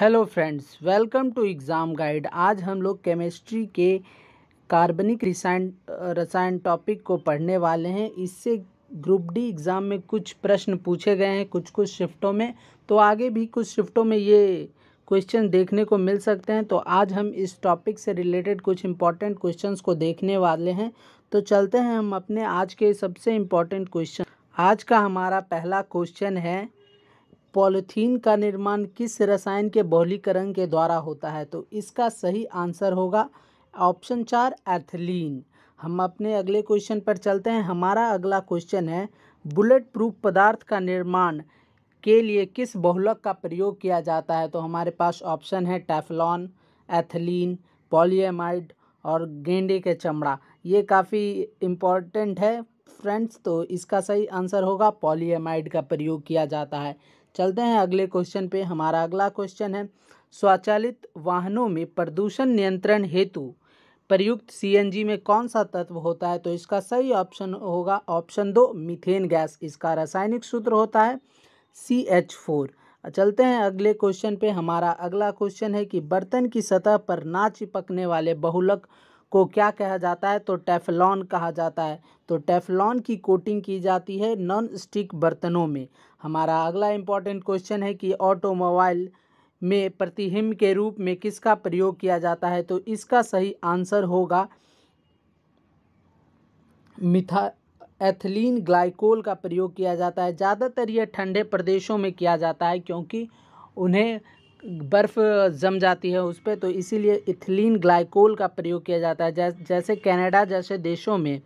hello friends welcome to exam guide आज हम लोग केमिस्ट्री के कार्बनिक रसायन रसायन टॉपिक को पढ़ने वाले हैं इससे ग्रुप डी एग्ज़ाम में कुछ प्रश्न पूछे गए हैं कुछ कुछ शिफ्टों में तो आगे भी कुछ शिफ्टों में ये क्वेश्चन देखने को मिल सकते हैं तो आज हम इस टॉपिक से रिलेटेड कुछ इंपॉर्टेंट क्वेश्चन को देखने वाले हैं तो चलते हैं हम अपने आज के सबसे इम्पॉर्टेंट क्वेश्चन आज का हमारा पहला क्वेश्चन है पॉलीथीन का निर्माण किस रसायन के बहुलीकरण के द्वारा होता है तो इसका सही आंसर होगा ऑप्शन चार एथिलीन हम अपने अगले क्वेश्चन पर चलते हैं हमारा अगला क्वेश्चन है बुलेट प्रूफ पदार्थ का निर्माण के लिए किस बहुलक का प्रयोग किया जाता है तो हमारे पास ऑप्शन है टेफलॉन एथिलीन पॉलीएमाइड और गेंडे के चमड़ा ये काफ़ी इम्पॉर्टेंट है फ्रेंड्स तो इसका सही आंसर होगा पॉलीएमाइड का प्रयोग किया जाता है चलते हैं अगले क्वेश्चन पे हमारा अगला क्वेश्चन है स्वचालित वाहनों में प्रदूषण नियंत्रण हेतु प्रयुक्त सीएनजी में कौन सा तत्व होता है तो इसका सही ऑप्शन होगा ऑप्शन दो मीथेन गैस इसका रासायनिक सूत्र होता है सी एच फोर चलते हैं अगले क्वेश्चन पे हमारा अगला क्वेश्चन है कि बर्तन की सतह पर ना चिपकने वाले बहुलक को क्या कहा जाता है तो टेफलॉन कहा जाता है तो टेफलॉन की कोटिंग की जाती है नॉन स्टिक बर्तनों में हमारा अगला इम्पॉर्टेंट क्वेश्चन है कि ऑटोमोबाइल में प्रतिहिम के रूप में किसका प्रयोग किया जाता है तो इसका सही आंसर होगा मिथा एथिलीन ग्लाइकोल का प्रयोग किया जाता है ज़्यादातर यह ठंडे प्रदेशों में किया जाता है क्योंकि उन्हें बर्फ़ जम जाती है उस पर तो इसीलिए इथिलीन ग्लाइकोल का प्रयोग किया जाता है जै, जैसे कनाडा जैसे देशों में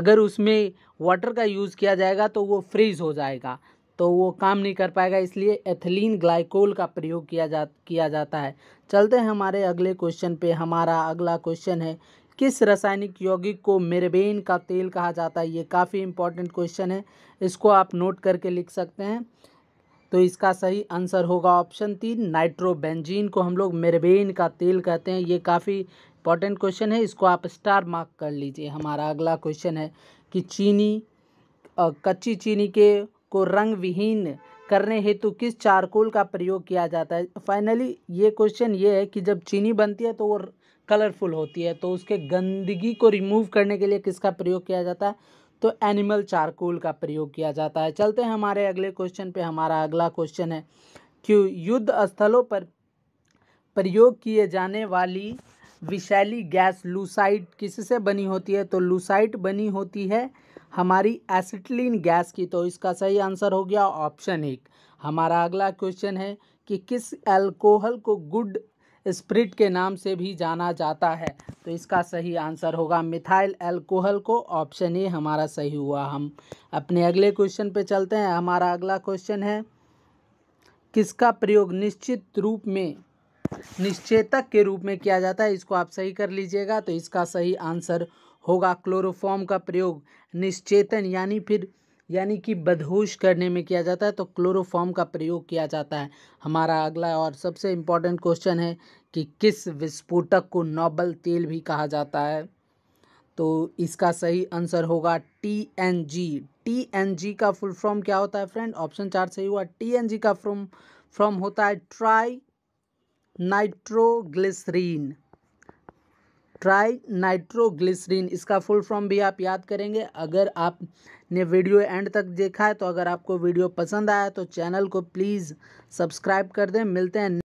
अगर उसमें वाटर का यूज़ किया जाएगा तो वो फ्रीज़ हो जाएगा तो वो काम नहीं कर पाएगा इसलिए एथिलीन ग्लाइकोल का प्रयोग किया जा किया जाता है चलते हैं हमारे अगले क्वेश्चन पे हमारा अगला क्वेश्चन है किस रासायनिक यौगिक को मेरेबेन का तेल कहा जाता है ये काफ़ी इंपॉर्टेंट क्वेश्चन है इसको आप नोट करके लिख सकते हैं तो इसका सही आंसर होगा ऑप्शन तीन नाइट्रोबेंजीन को हम लोग मेरबेन का तेल कहते हैं ये काफ़ी इंपॉर्टेंट क्वेश्चन है इसको आप स्टार मार्क कर लीजिए हमारा अगला क्वेश्चन है कि चीनी कच्ची चीनी के को रंग विहीन करने हेतु किस चारकोल का प्रयोग किया जाता है फाइनली ये क्वेश्चन ये है कि जब चीनी बनती है तो वो कलरफुल होती है तो उसके गंदगी को रिमूव करने के लिए किसका प्रयोग किया जाता है तो एनिमल चारकोल का प्रयोग किया जाता है चलते हैं हमारे अगले क्वेश्चन पे हमारा अगला क्वेश्चन है कि युद्ध स्थलों पर प्रयोग किए जाने वाली विशैली गैस लूसाइट किससे बनी होती है तो लूसाइट बनी होती है हमारी एसिटलिन गैस की तो इसका सही आंसर हो गया ऑप्शन एक हमारा अगला क्वेश्चन है कि किस एल्कोहल को गुड स्प्रिट के नाम से भी जाना जाता है तो इसका सही आंसर होगा मिथाइल एल्कोहल को ऑप्शन ए हमारा सही हुआ हम अपने अगले क्वेश्चन पे चलते हैं हमारा अगला क्वेश्चन है किसका प्रयोग निश्चित रूप में निश्चेतक के रूप में किया जाता है इसको आप सही कर लीजिएगा तो इसका सही आंसर होगा क्लोरोफॉर्म का प्रयोग निश्चेतन यानी फिर यानी कि बदहोश करने में किया जाता है तो क्लोरोफॉर्म का प्रयोग किया जाता है हमारा अगला और सबसे इम्पॉर्टेंट क्वेश्चन है कि किस विस्फोटक को नोबल तेल भी कहा जाता है तो इसका सही आंसर होगा T N G T N G का फुल फॉर्म क्या होता है फ्रेंड ऑप्शन चार सही हुआ टी एन जी का फॉर्म फॉर्म होता है ट्राई नाइट्रोग्लिसरीन ट्राई नाइट्रोग्लिसरीन इसका फुल फॉर्म भी आप याद करेंगे अगर आपने वीडियो एंड तक देखा है तो अगर आपको वीडियो पसंद आया तो चैनल को प्लीज़ सब्सक्राइब कर दें मिलते हैं